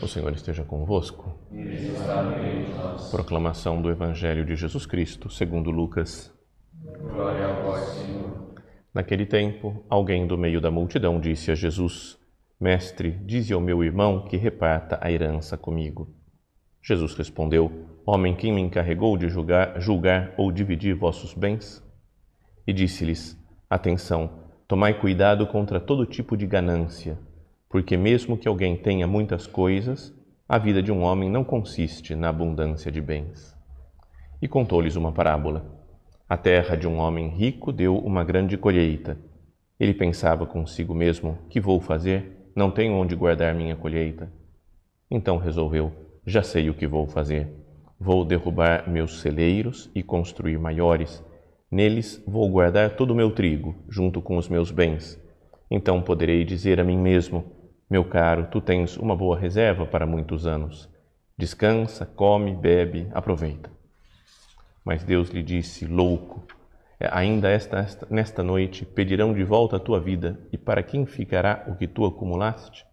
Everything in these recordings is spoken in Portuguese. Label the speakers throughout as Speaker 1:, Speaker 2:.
Speaker 1: O Senhor esteja convosco. Proclamação do Evangelho de Jesus Cristo, segundo Lucas. Glória ao vós, Senhor. Naquele tempo, alguém do meio da multidão disse a Jesus: Mestre, dize ao meu irmão que reparta a herança comigo. Jesus respondeu: Homem, quem me encarregou de julgar, julgar ou dividir vossos bens? E disse-lhes: Atenção, tomai cuidado contra todo tipo de ganância porque, mesmo que alguém tenha muitas coisas, a vida de um homem não consiste na abundância de bens. E contou-lhes uma parábola. A terra de um homem rico deu uma grande colheita. Ele pensava consigo mesmo: Que vou fazer? Não tenho onde guardar minha colheita. Então resolveu: Já sei o que vou fazer. Vou derrubar meus celeiros e construir maiores. Neles vou guardar todo o meu trigo, junto com os meus bens. Então poderei dizer a mim mesmo: meu caro, tu tens uma boa reserva para muitos anos. Descansa, come, bebe, aproveita. Mas Deus lhe disse: Louco, é, ainda esta, esta, nesta noite pedirão de volta a tua vida, e para quem ficará o que tu acumulaste?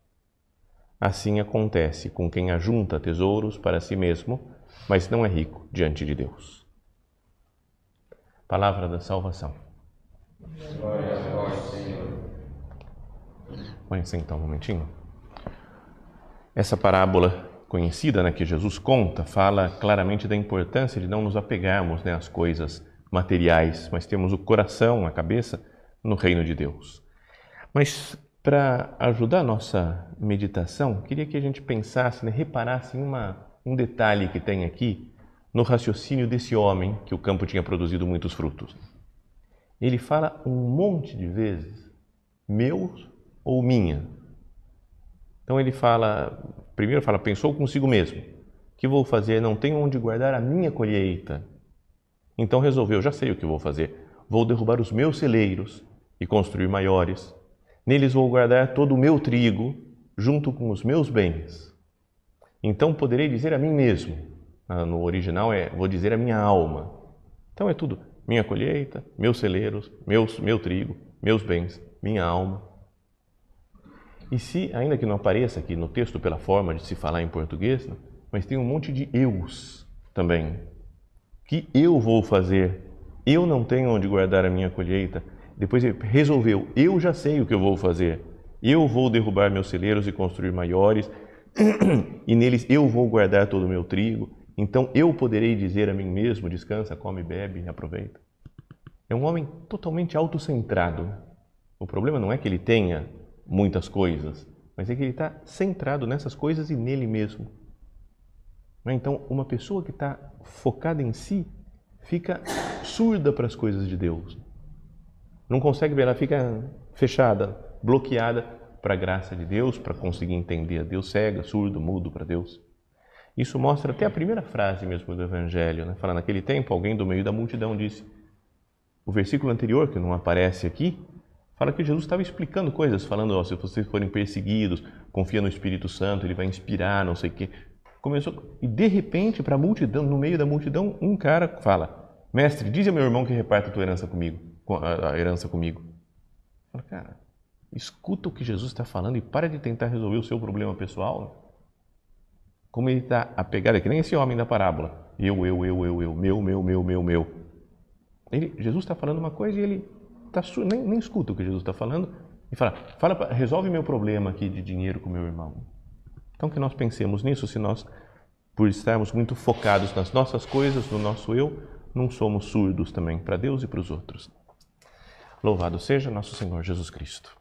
Speaker 1: Assim acontece com quem ajunta tesouros para si mesmo, mas não é rico diante de Deus. Palavra da salvação. Glória a vós, Senhor. então um momentinho. Essa parábola conhecida né, que Jesus conta fala claramente da importância de não nos apegarmos né, às coisas materiais, mas temos o coração, a cabeça no reino de Deus. Mas para ajudar a nossa meditação, queria que a gente pensasse, né, reparasse em uma, um detalhe que tem aqui no raciocínio desse homem que o campo tinha produzido muitos frutos. Ele fala um monte de vezes, meu ou minha. Então ele fala, primeiro fala, pensou consigo mesmo, que vou fazer? Não tenho onde guardar a minha colheita. Então resolveu, já sei o que vou fazer. Vou derrubar os meus celeiros e construir maiores. Neles vou guardar todo o meu trigo, junto com os meus bens. Então poderei dizer a mim mesmo. No original é, vou dizer a minha alma. Então é tudo, minha colheita, meus celeiros, meus, meu trigo, meus bens, minha alma. E se, ainda que não apareça aqui no texto pela forma de se falar em português, né, mas tem um monte de eus também. Que eu vou fazer? Eu não tenho onde guardar a minha colheita. Depois ele resolveu, eu já sei o que eu vou fazer. Eu vou derrubar meus celeiros e construir maiores, e neles eu vou guardar todo o meu trigo. Então eu poderei dizer a mim mesmo: descansa, come, bebe aproveita. É um homem totalmente autocentrado. O problema não é que ele tenha muitas coisas, mas é que ele está centrado nessas coisas e nele mesmo. Né? Então, uma pessoa que está focada em si fica surda para as coisas de Deus. Não consegue ver, ela fica fechada, bloqueada para a graça de Deus, para conseguir entender a Deus, cega, surdo, mudo para Deus. Isso mostra até a primeira frase mesmo do Evangelho, né? fala naquele tempo alguém do meio da multidão disse. O versículo anterior, que não aparece aqui, fala que Jesus estava explicando coisas, falando, ó, se vocês forem perseguidos, confia no Espírito Santo, ele vai inspirar, não sei o quê. Começou, e de repente, para a multidão, no meio da multidão, um cara fala, mestre, diz ao meu irmão que reparta a tua herança comigo, a herança comigo. Fala, cara, escuta o que Jesus está falando e para de tentar resolver o seu problema pessoal. Como ele está apegado, é que nem esse homem da parábola, eu, eu, eu, eu, eu, meu, meu, meu, meu, meu. Ele, Jesus está falando uma coisa e ele tá, nem, nem escuta o que Jesus está falando e fala, fala, resolve meu problema aqui de dinheiro com meu irmão. Então que nós pensemos nisso, se nós, por estarmos muito focados nas nossas coisas, no nosso eu, não somos surdos também para Deus e para os outros. Louvado seja nosso Senhor Jesus Cristo.